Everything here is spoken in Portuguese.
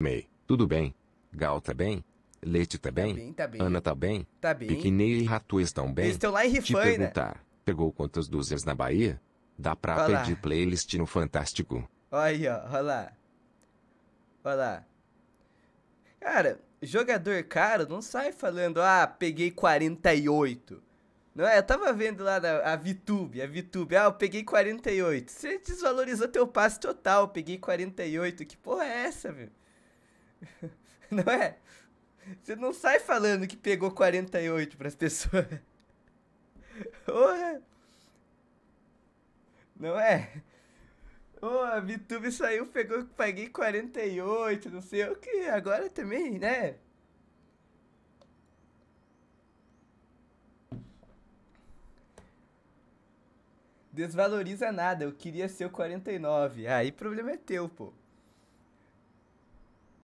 May, tudo bem? Gal tá bem? Leite tá bem? Tá bem, tá bem. Ana tá bem? Tá bem. Piquinei e Ratu estão bem? Eles estão lá em Rifaina. Te perguntar, pegou quantas dúzias na Bahia? Dá pra olá. pedir playlist no Fantástico. Olha aí, ó, olha lá. Olha lá. Cara, jogador caro não sai falando, ah, peguei 48. Não é? Eu tava vendo lá na, a VTube, a VTube, ah, eu peguei 48. Você desvalorizou teu passe total, eu peguei 48. Que porra é essa, velho? Não é? Você não sai falando que pegou 48 pras pessoas. Porra! É. Não é? Ô, oh, a VTube saiu, pegou, paguei 48, não sei o que, agora também, né? Desvaloriza nada, eu queria ser o 49. Aí ah, problema é teu, pô.